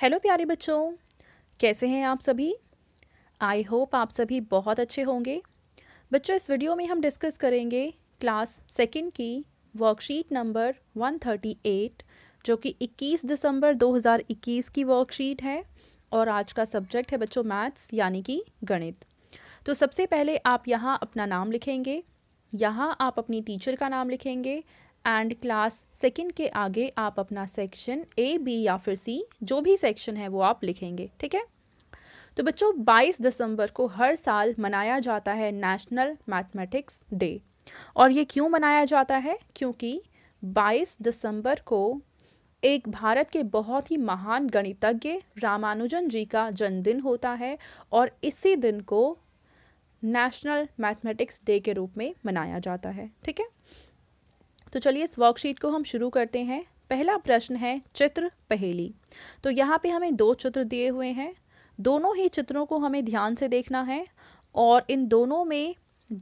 hello प्यारे बच्चों कैसे हैं आप सभी आई होप आप सभी बहुत अच्छे होंगे बच्चों इस वीडियो में हम डिस्कस करेंगे क्लास सेकंड की वर्कशीट नंबर 138 जो कि 21 दिसंबर 2021 की वर्कशीट है और आज का सब्जेक्ट है बच्चों मैथ्स यानी कि गणित तो सबसे पहले आप यहाँ अपना नाम लिखेंगे यहाँ आप अपनी टीचर का नाम लिखेंगे एंड क्लास सेकेंड के आगे आप अपना सेक्शन ए बी या फिर सी जो भी सेक्शन है वो आप लिखेंगे ठीक है तो बच्चों 22 दिसंबर को हर साल मनाया जाता है नेशनल मैथमेटिक्स डे और ये क्यों मनाया जाता है क्योंकि 22 दिसंबर को एक भारत के बहुत ही महान गणितज्ञ रामानुजन जी का जन्मदिन होता है और इसी दिन को नेशनल मैथमेटिक्स डे के रूप में मनाया जाता है ठीक है तो चलिए इस वर्कशीट को हम शुरू करते हैं पहला प्रश्न है चित्र पहेली तो यहाँ पे हमें दो चित्र दिए हुए हैं दोनों ही चित्रों को हमें ध्यान से देखना है और इन दोनों में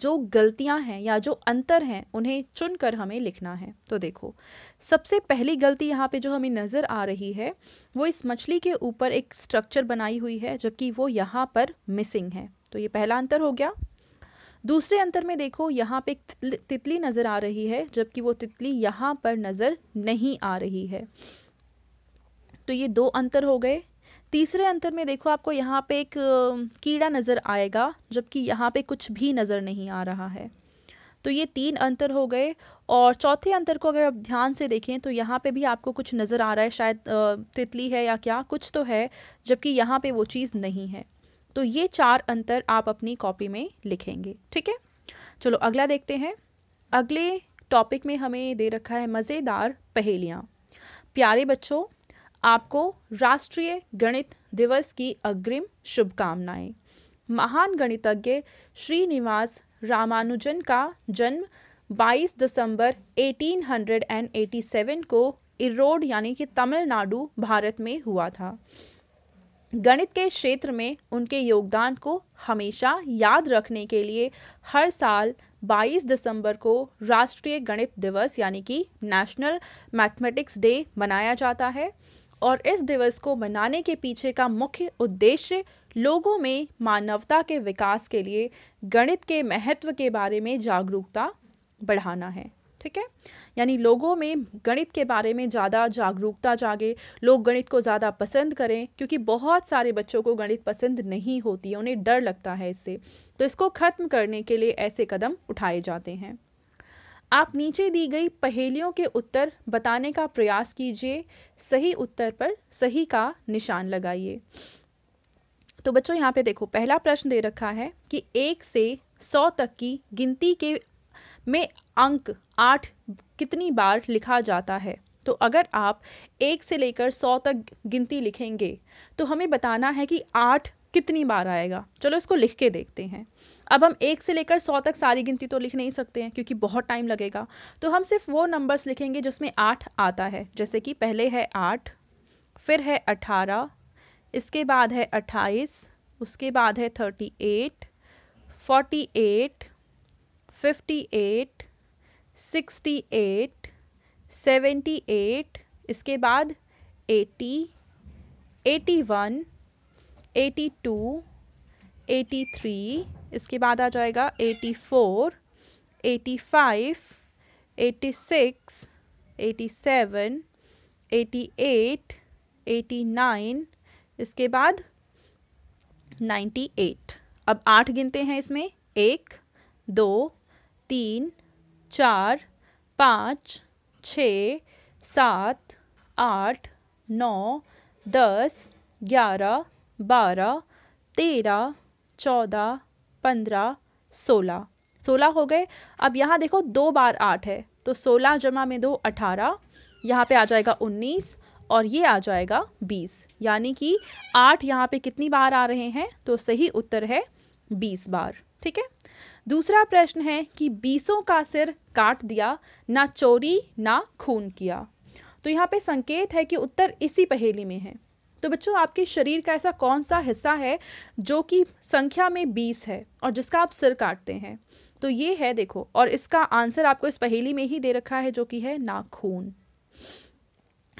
जो गलतियाँ हैं या जो अंतर हैं उन्हें चुनकर हमें लिखना है तो देखो सबसे पहली गलती यहाँ पे जो हमें नज़र आ रही है वो इस मछली के ऊपर एक स्ट्रक्चर बनाई हुई है जबकि वो यहाँ पर मिसिंग है तो ये पहला अंतर हो गया दूसरे अंतर में देखो यहाँ पे तितली नज़र आ रही है जबकि वो तितली यहाँ पर नज़र नहीं आ रही है तो ये दो अंतर हो गए तीसरे अंतर में देखो आपको यहाँ पे एक कीड़ा नज़र आएगा जबकि यहाँ पे कुछ भी नज़र नहीं आ रहा है तो ये तीन अंतर हो गए और चौथे अंतर को अगर आप ध्यान से देखें तो यहाँ पे भी आपको कुछ नज़र आ रहा है शायद तितली है या क्या कुछ तो है जबकि यहाँ पे वो चीज़ नहीं है तो ये चार अंतर आप अपनी कॉपी में लिखेंगे ठीक है चलो अगला देखते हैं अगले टॉपिक में हमें दे रखा है मज़ेदार पहेलियाँ प्यारे बच्चों आपको राष्ट्रीय गणित दिवस की अग्रिम शुभकामनाएं महान गणितज्ञ श्रीनिवास रामानुजन का जन्म 22 दिसंबर 1887 को इरोड यानी कि तमिलनाडु भारत में हुआ था गणित के क्षेत्र में उनके योगदान को हमेशा याद रखने के लिए हर साल 22 दिसंबर को राष्ट्रीय गणित दिवस यानी कि नेशनल मैथमेटिक्स डे मनाया जाता है और इस दिवस को मनाने के पीछे का मुख्य उद्देश्य लोगों में मानवता के विकास के लिए गणित के महत्व के बारे में जागरूकता बढ़ाना है ठीक है यानी लोगों में गणित के बारे में ज़्यादा जागरूकता जागे लोग गणित को ज़्यादा पसंद करें क्योंकि बहुत सारे बच्चों को गणित पसंद नहीं होती है उन्हें डर लगता है इससे तो इसको ख़त्म करने के लिए ऐसे कदम उठाए जाते हैं आप नीचे दी गई पहेलियों के उत्तर बताने का प्रयास कीजिए सही उत्तर पर सही का निशान लगाइए तो बच्चों यहाँ पे देखो पहला प्रश्न दे रखा है कि एक से सौ तक की गिनती के में अंक आठ कितनी बार लिखा जाता है तो अगर आप एक से लेकर सौ तक गिनती लिखेंगे तो हमें बताना है कि आठ कितनी बार आएगा चलो इसको लिख के देखते हैं अब हम एक से लेकर सौ तक सारी गिनती तो लिख नहीं सकते हैं क्योंकि बहुत टाइम लगेगा तो हम सिर्फ वो नंबर्स लिखेंगे जिसमें आठ आता है जैसे कि पहले है आठ फिर है अठारह इसके बाद है अट्ठाईस उसके बाद है thirty eight forty eight fifty eight sixty eight seventy eight इसके बाद eighty eighty one eighty two eighty three इसके बाद आ जाएगा eighty four eighty five eighty six eighty seven eighty eight eighty nine इसके बाद नाइन्टी एट अब आठ गिनते हैं इसमें एक दो तीन चार पाँच छ सात आठ नौ दस ग्यारह बारह तेरह चौदह पंद्रह सोलह सोलह हो गए अब यहाँ देखो दो बार आठ है तो सोलह जमा में दो अठारह यहाँ पे आ जाएगा उन्नीस और ये आ जाएगा बीस यानी कि आठ यहाँ पे कितनी बार आ रहे हैं तो सही उत्तर है बीस बार ठीक है दूसरा प्रश्न है कि बीसों का सिर काट दिया ना चोरी ना खून किया तो यहाँ पे संकेत है कि उत्तर इसी पहेली में है तो बच्चों आपके शरीर का ऐसा कौन सा हिस्सा है जो कि संख्या में बीस है और जिसका आप सिर काटते हैं तो ये है देखो और इसका आंसर आपको इस पहेली में ही दे रखा है जो कि है नाखून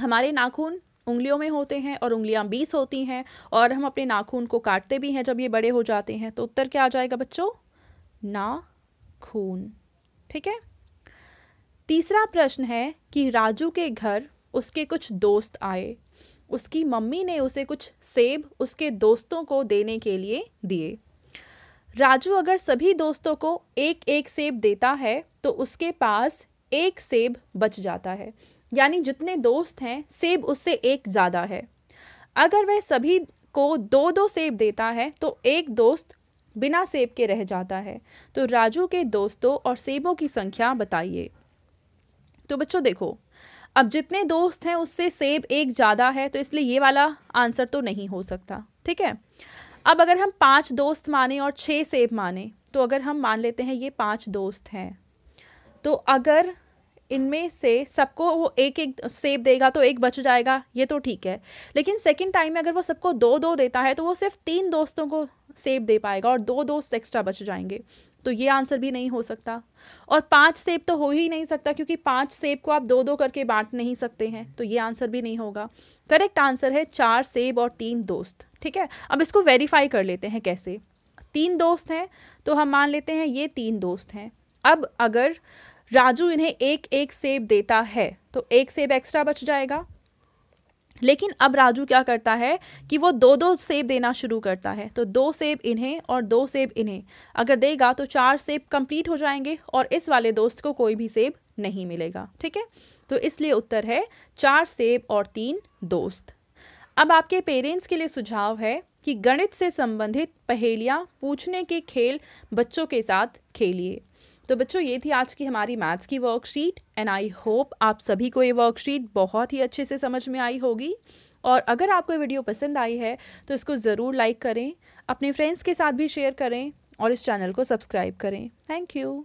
हमारे नाखून उंगलियों में होते हैं और उंगलियां बीस होती हैं और हम अपने नाखून को काटते भी हैं जब ये बड़े हो जाते हैं तो उत्तर क्या आ जाएगा बच्चों नाखून ठीक है तीसरा प्रश्न है कि राजू के घर उसके कुछ दोस्त आए उसकी मम्मी ने उसे कुछ सेब उसके दोस्तों को देने के लिए दिए राजू अगर सभी दोस्तों को एक एक सेब देता है तो उसके पास एक सेब बच जाता है यानी जितने दोस्त हैं सेब उससे एक ज़्यादा है अगर वह सभी को दो दो सेब देता है तो एक दोस्त बिना सेब के रह जाता है तो राजू के दोस्तों और सेबों की संख्या बताइए तो बच्चों देखो अब जितने दोस्त हैं उससे सेब एक ज़्यादा है तो इसलिए ये वाला आंसर तो नहीं हो सकता ठीक है अब अगर हम पांच दोस्त माने और छः सेब माने तो अगर हम मान लेते हैं ये पांच दोस्त हैं तो अगर इनमें से सबको वो एक एक सेब देगा तो एक बच जाएगा ये तो ठीक है लेकिन सेकेंड टाइम में अगर वो सबको दो दो देता है तो वो सिर्फ तीन दोस्तों को सेब दे पाएगा और दो दोस्त एक्स्ट्रा बच जाएंगे तो ये आंसर भी नहीं हो सकता और पांच सेब तो हो ही नहीं सकता क्योंकि पांच सेब को आप दो दो करके बांट नहीं सकते हैं तो ये आंसर भी नहीं होगा करेक्ट आंसर है चार सेब और तीन दोस्त ठीक है अब इसको वेरीफाई कर लेते हैं कैसे तीन दोस्त हैं तो हम मान लेते हैं ये तीन दोस्त हैं अब अगर राजू इन्हें एक एक सेब देता है तो एक सेब एक्स्ट्रा बच जाएगा लेकिन अब राजू क्या करता है कि वो दो दो सेब देना शुरू करता है तो दो सेब इन्हें और दो सेब इन्हें अगर देगा तो चार सेब कंप्लीट हो जाएंगे और इस वाले दोस्त को कोई भी सेब नहीं मिलेगा ठीक है तो इसलिए उत्तर है चार सेब और तीन दोस्त अब आपके पेरेंट्स के लिए सुझाव है कि गणित से संबंधित पहेलियाँ पूछने के खेल बच्चों के साथ खेलिए तो बच्चों ये थी आज की हमारी मैथ्स की वर्कशीट एंड आई होप आप सभी को ये वर्कशीट बहुत ही अच्छे से समझ में आई होगी और अगर आपको वीडियो पसंद आई है तो इसको ज़रूर लाइक करें अपने फ्रेंड्स के साथ भी शेयर करें और इस चैनल को सब्सक्राइब करें थैंक यू